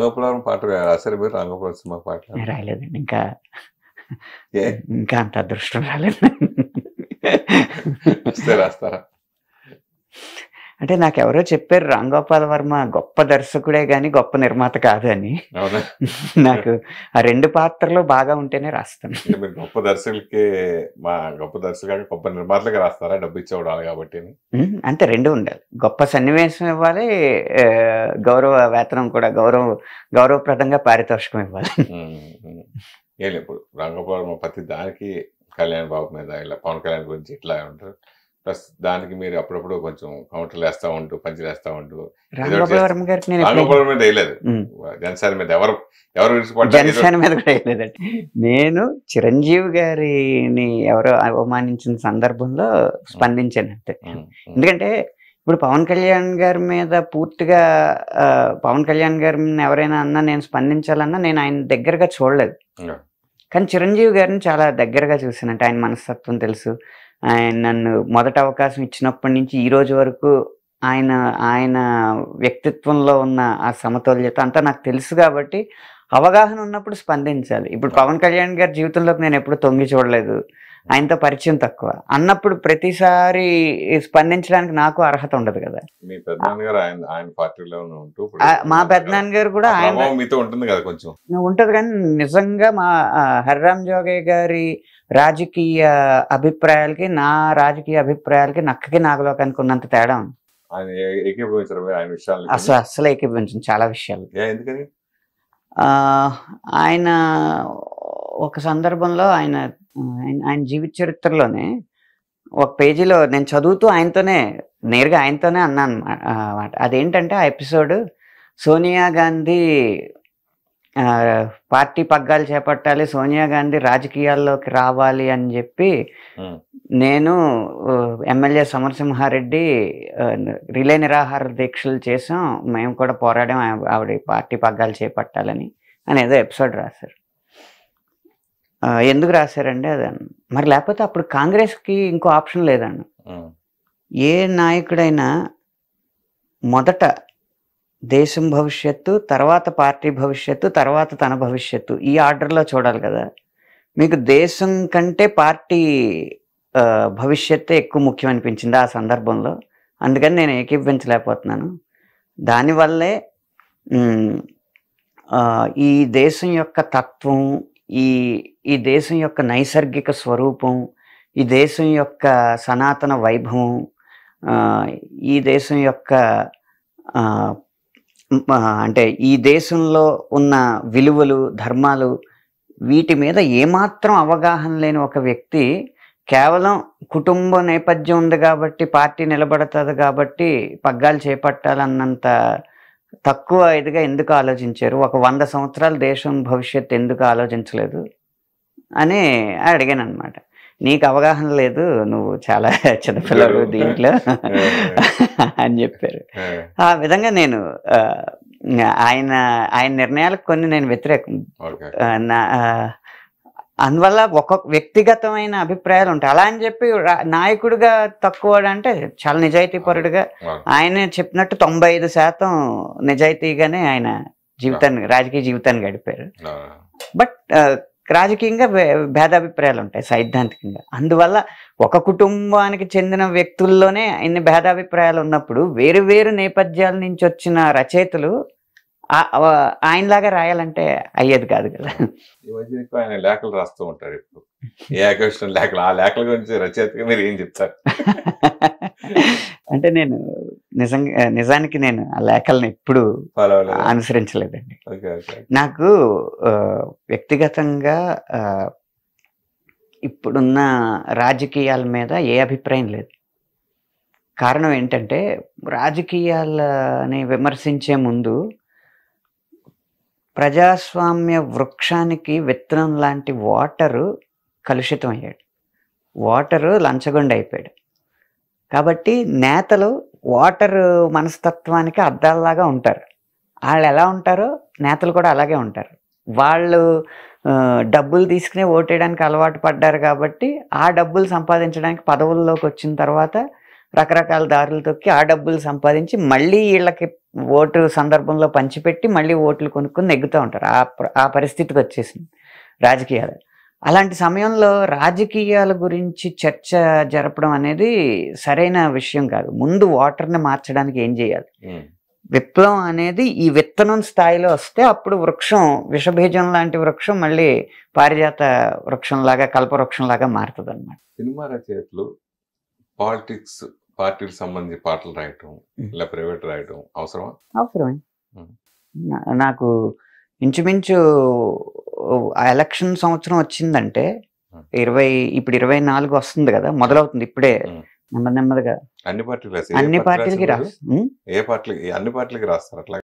రంగపురం పాట అసలు మీరు రంగపురం సినిమా పాట రాయలేదండి ఇంకా ఇంకా అంత అదృష్టం రాలేదు రాస్తారా అంటే నాకు ఎవరో చెప్పారు గోపాల్ వర్మ గొప్ప దర్శకుడే గాని గొప్ప నిర్మాత కాదని నాకు ఆ రెండు పాత్రలు బాగా ఉంటేనే రాస్తాను మీరు గొప్ప దర్శకులకి మా గొప్ప దర్శకులకి గొప్ప నిర్మాతలకి రాస్తారా డబ్బు ఇచ్చేవాడాలి కాబట్టి అంటే రెండు ఉండాలి గొప్ప సన్నివేశం ఇవ్వాలి గౌరవ వేతనం కూడా గౌరవ గౌరవప్రదంగా పారితోషికం ఇవ్వాలి ఏం లేదు వర్మ ప్రతి దానికి కళ్యాణ్ బాబు మీద ఇలా పవన్ కళ్యాణ్ గురించి ఇట్లా ఉంటారు ప్లస్ దానికి మీరు అప్పుడప్పుడు కొంచెం కౌంటర్లు వేస్తా ఉంటూ పంచలేస్తా ఉంటూ రామగోపాలవరం జనసేన మీద నేను చిరంజీవి గారిని ఎవరో అవమానించిన సందర్భంలో స్పందించాను అంతే ఎందుకంటే ఇప్పుడు పవన్ కళ్యాణ్ గారి మీద పూర్తిగా పవన్ కళ్యాణ్ గారిని ఎవరైనా అన్నా నేను స్పందించాలన్నా నేను ఆయన దగ్గరగా చూడలేదు కానీ చిరంజీవి గారిని చాలా దగ్గరగా చూసానంటే ఆయన మనస్తత్వం తెలుసు ఆయన నన్ను మొదటి అవకాశం ఇచ్చినప్పటి నుంచి ఈ రోజు వరకు ఆయన ఆయన వ్యక్తిత్వంలో ఉన్న ఆ సమతుల్యత అంతా నాకు తెలుసు కాబట్టి అవగాహన ఉన్నప్పుడు స్పందించాలి ఇప్పుడు పవన్ కళ్యాణ్ గారి జీవితంలోకి నేను ఎప్పుడు తొంగి చూడలేదు ఆయనతో పరిచయం తక్కువ అన్నప్పుడు ప్రతిసారి స్పందించడానికి నాకు అర్హత ఉండదు కదా మా పెద్దనాన్న గారు కూడా ఆయన ఉంటుంది కదా కొంచెం ఉంటది కానీ నిజంగా మా హరిరామ్ జోగయ్య గారి రాజకీయ అభిప్రాయాలకి నా రాజకీయ అభిప్రాయాలకి నక్కకి నాగలోకానికి ఉన్నంత తేడా అసలు అసలు ఏకీభవించింది చాలా విషయాలు ఆయన ఒక సందర్భంలో ఆయన ఆయన జీవిత చరిత్రలోనే ఒక పేజీలో నేను చదువుతూ ఆయనతోనే నేరుగా ఆయనతోనే అన్నాను అనమాట అదేంటంటే ఆ ఎపిసోడ్ సోనియా గాంధీ పార్టీ పగ్గాలు చేపట్టాలి సోనియా గాంధీ రాజకీయాల్లోకి రావాలి అని చెప్పి నేను ఎమ్మెల్యే సమరసింహారెడ్డి రిలే నిరాహార దీక్షలు చేసాం మేము కూడా పోరాడాం ఆవిడ పార్టీ పగ్గాలు చేపట్టాలని అని ఏదో ఎపిసోడ్ రాశారు ఎందుకు రాశారండి అదన్న మరి లేకపోతే అప్పుడు కాంగ్రెస్కి ఇంకో ఆప్షన్ లేదన్న ఏ నాయకుడైనా మొదట దేశం భవిష్యత్తు తర్వాత పార్టీ భవిష్యత్తు తర్వాత తన భవిష్యత్తు ఈ ఆర్డర్లో చూడాలి కదా మీకు దేశం కంటే పార్టీ భవిష్యత్తే ఎక్కువ ముఖ్యం అనిపించింది ఆ సందర్భంలో అందుకని నేను ఏకీభవించలేకపోతున్నాను దానివల్లే ఈ దేశం యొక్క తత్వం ఈ ఈ దేశం యొక్క నైసర్గిక స్వరూపం ఈ దేశం యొక్క సనాతన వైభవం ఈ దేశం యొక్క అంటే ఈ దేశంలో ఉన్న విలువలు ధర్మాలు వీటి మీద ఏమాత్రం అవగాహన లేని ఒక వ్యక్తి కేవలం కుటుంబ నేపథ్యం ఉంది కాబట్టి పార్టీ నిలబడుతుంది కాబట్టి పగ్గాలు చేపట్టాలన్నంత తక్కువ ఇదిగా ఎందుకు ఆలోచించారు ఒక వంద సంవత్సరాలు దేశం భవిష్యత్తు ఎందుకు ఆలోచించలేదు అని అడిగాను అనమాట నీకు అవగాహన లేదు నువ్వు చాలా చిన్నపిల్లలు దీంట్లో అని చెప్పారు ఆ విధంగా నేను ఆయన ఆయన నిర్ణయాలకు కొన్ని నేను వ్యతిరేకం నా అందువల్ల ఒక వ్యక్తిగతమైన అభిప్రాయాలు ఉంటాయి అలా అని చెప్పి నాయకుడిగా తక్కువ అంటే చాలా నిజాయితీ పరుడుగా ఆయన చెప్పినట్టు తొంభై ఐదు శాతం నిజాయితీగానే ఆయన జీవితాన్ని రాజకీయ జీవితాన్ని గడిపారు బట్ రాజకీయంగా భేదాభిప్రాయాలు ఉంటాయి సైద్ధాంతికంగా అందువల్ల ఒక కుటుంబానికి చెందిన వ్యక్తుల్లోనే ఇన్ని భేదాభిప్రాయాలు ఉన్నప్పుడు వేరు వేరు నేపథ్యాల నుంచి వచ్చిన రచయితలు ఆయనలాగా రాయాలంటే అయ్యేది కాదు కదా ఆయన లేఖలు రాస్తూ ఉంటారు ఇప్పుడు ఏ ఆకర్షణ లేఖలు ఆ లేఖల గురించి రచయితగా మీరు ఏం చెప్తారు అంటే నేను నిజంగా నిజానికి నేను ఆ లేఖలను ఎప్పుడు అనుసరించలేదండి నాకు వ్యక్తిగతంగా ఇప్పుడున్న రాజకీయాల మీద ఏ అభిప్రాయం లేదు కారణం ఏంటంటే రాజకీయాలని విమర్శించే ముందు ప్రజాస్వామ్య వృక్షానికి విత్తనం లాంటి వాటరు కలుషితం అయ్యాడు వాటరు లంచగొండ అయిపోయాడు కాబట్టి నేతలు వాటరు మనస్తత్వానికి అద్దాలలాగా ఉంటారు వాళ్ళు ఎలా ఉంటారో నేతలు కూడా అలాగే ఉంటారు వాళ్ళు డబ్బులు తీసుకుని ఓటేయడానికి అలవాటు పడ్డారు కాబట్టి ఆ డబ్బులు సంపాదించడానికి పదవుల్లోకి వచ్చిన తర్వాత రకరకాల దారులు తొక్కి ఆ డబ్బులు సంపాదించి మళ్ళీ వీళ్ళకి ఓటు సందర్భంలో పంచిపెట్టి మళ్ళీ ఓట్లు కొనుక్కుని నెగ్గుతూ ఉంటారు ఆ ఆ పరిస్థితికి వచ్చేసింది రాజకీయాలు అలాంటి సమయంలో రాజకీయాల గురించి చర్చ జరపడం అనేది సరైన విషయం కాదు ముందు వాటర్ని మార్చడానికి ఏం చేయాలి విప్లవం అనేది ఈ విత్తనం స్థాయిలో వస్తే అప్పుడు వృక్షం విషభీజం లాంటి వృక్షం మళ్ళీ పారిజాత వృక్షంలాగా కల్పవృక్షంలాగా మారుతుంది అనమాట సినిమా రచయితలు పాలిటిక్స్ పార్టీకి సంబంధించి పాటలు రాయటం ఇలా ప్రైవేట్ రాయటం అవసరమా అవసరమే నాకు ఇంచుమించు ఆ ఎలక్షన్ సంవత్సరం వచ్చిందంటే ఇరవై ఇప్పుడు ఇరవై నాలుగు వస్తుంది కదా మొదలవుతుంది ఇప్పుడే నెమ్మది నెమ్మదిగా అన్ని పార్టీలు అన్ని పార్టీలకి రాస్తారు ఏ పార్టీలకి అన్ని పార్టీలకి రాస్తారు అట్లా